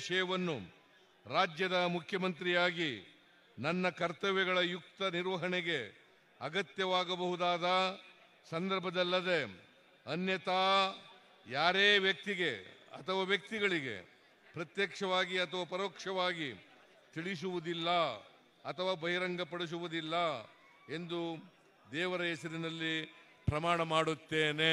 ವಿಷಯವನ್ನು ರಾಜ್ಯದ ಮುಖ್ಯಮಂತ್ರಿಯಾಗಿ ನನ್ನ ಕರ್ತವ್ಯಗಳ ಯುಕ್ತ ನಿರ್ವಹಣೆಗೆ ಅಗತ್ಯವಾಗಬಹುದಾದ ಸಂದರ್ಭದಲ್ಲದೆ ಅನ್ಯಥಾ ಯಾರೇ ವ್ಯಕ್ತಿಗೆ ಅಥವಾ ವ್ಯಕ್ತಿಗಳಿಗೆ ಪ್ರತ್ಯಕ್ಷವಾಗಿ ಅಥವಾ ಪರೋಕ್ಷವಾಗಿ ತಿಳಿಸುವುದಿಲ್ಲ ಅಥವಾ ಬಹಿರಂಗಪಡಿಸುವುದಿಲ್ಲ ಎಂದು ದೇವರ ಹೆಸರಿನಲ್ಲಿ ಪ್ರಮಾಣ ಮಾಡುತ್ತೇನೆ